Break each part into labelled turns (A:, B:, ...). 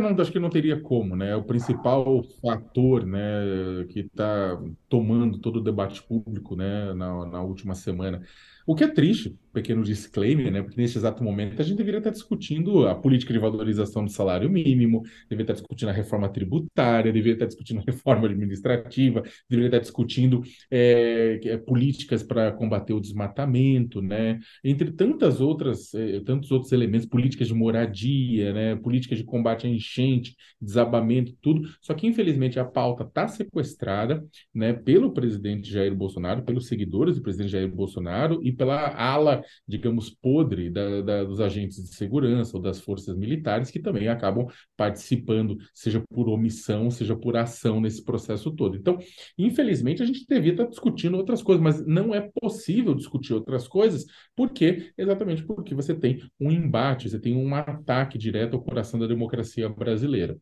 A: não, acho que não teria como, né? O principal fator, né, que está tomando todo o debate público, né, na, na última semana, o que é triste, pequeno disclaimer, né? Porque neste exato momento a gente deveria estar discutindo a política de valorização do salário mínimo, deveria estar discutindo a reforma tributária, deveria estar discutindo a reforma administrativa, deveria estar discutindo é, é políticas para combater o desmatamento, né? Entre tantas outras, é, tantos outros elementos, políticas de moradia, né? Políticas de combate à enchente, desabamento, tudo. Só que infelizmente a pauta está sequestrada, né? Pelo presidente Jair Bolsonaro, pelos seguidores do presidente Jair Bolsonaro e pela ala digamos, podre da, da, dos agentes de segurança ou das forças militares que também acabam participando, seja por omissão, seja por ação nesse processo todo. Então, infelizmente, a gente devia estar tá discutindo outras coisas, mas não é possível discutir outras coisas, porque exatamente porque você tem um embate, você tem um ataque direto ao coração da democracia brasileira.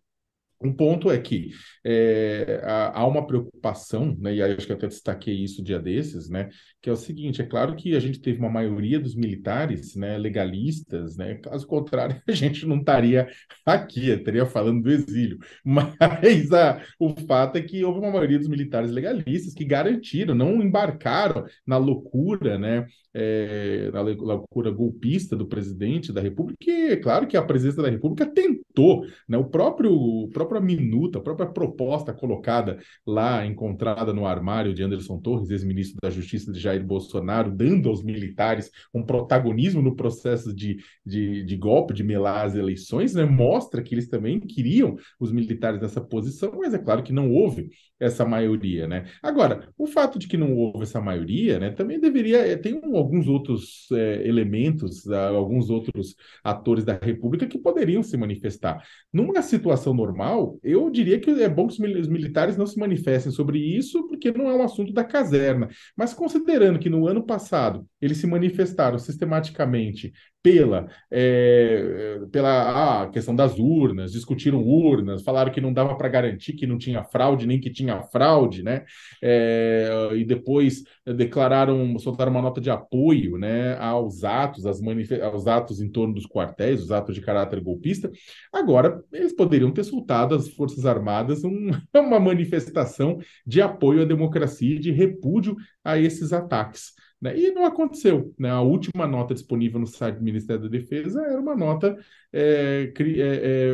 A: Um ponto é que é, há uma preocupação, né, e acho que até destaquei isso dia desses, né, que é o seguinte: é claro que a gente teve uma maioria dos militares né, legalistas, né, caso contrário, a gente não estaria aqui, estaria falando do exílio. Mas a, o fato é que houve uma maioria dos militares legalistas que garantiram, não embarcaram na loucura, né, é, na loucura golpista do presidente da República, que, é claro que a presidência da República tentou, né, o próprio. O próprio própria minuta, a própria proposta colocada lá, encontrada no armário de Anderson Torres, ex-ministro da Justiça de Jair Bolsonaro, dando aos militares um protagonismo no processo de, de, de golpe, de melar as eleições, né? mostra que eles também queriam os militares nessa posição, mas é claro que não houve essa maioria. Né? Agora, o fato de que não houve essa maioria né, também deveria. Eh, tem um, alguns outros é, elementos, ah, alguns outros atores da República que poderiam se manifestar. Numa situação normal, eu diria que é bom que os militares não se manifestem sobre isso, porque não é um assunto da caserna. Mas considerando que no ano passado eles se manifestaram sistematicamente pela, é, pela ah, questão das urnas, discutiram urnas, falaram que não dava para garantir que não tinha fraude, nem que tinha fraude, né? É, e depois declararam, soltaram uma nota de apoio né, aos atos, às aos atos em torno dos quartéis, os atos de caráter golpista. Agora, eles poderiam ter soltado às Forças Armadas um, uma manifestação de apoio à democracia e de repúdio a esses ataques. Né? E não aconteceu. Né? A última nota disponível no site do Ministério da Defesa era uma nota é, é,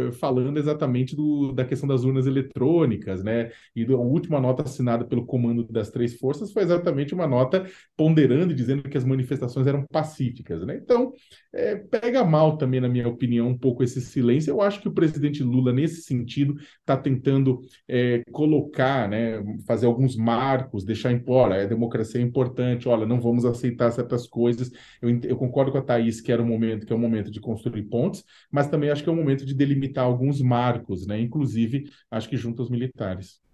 A: é, falando exatamente do, da questão das urnas eletrônicas, né? E a última nota assinada pelo comando das três forças foi exatamente uma nota ponderando e dizendo que as manifestações eram pacíficas. Né? Então, é, pega mal também, na minha opinião, um pouco esse silêncio. Eu acho que o presidente Lula, nesse sentido, está tentando é, colocar, né, fazer alguns marcos, deixar em pó, a democracia é importante, olha, não vamos vamos aceitar certas coisas. Eu, eu concordo com a Thaís que era um momento que é um momento de construir pontes, mas também acho que é um momento de delimitar alguns marcos, né? Inclusive, acho que junto aos militares.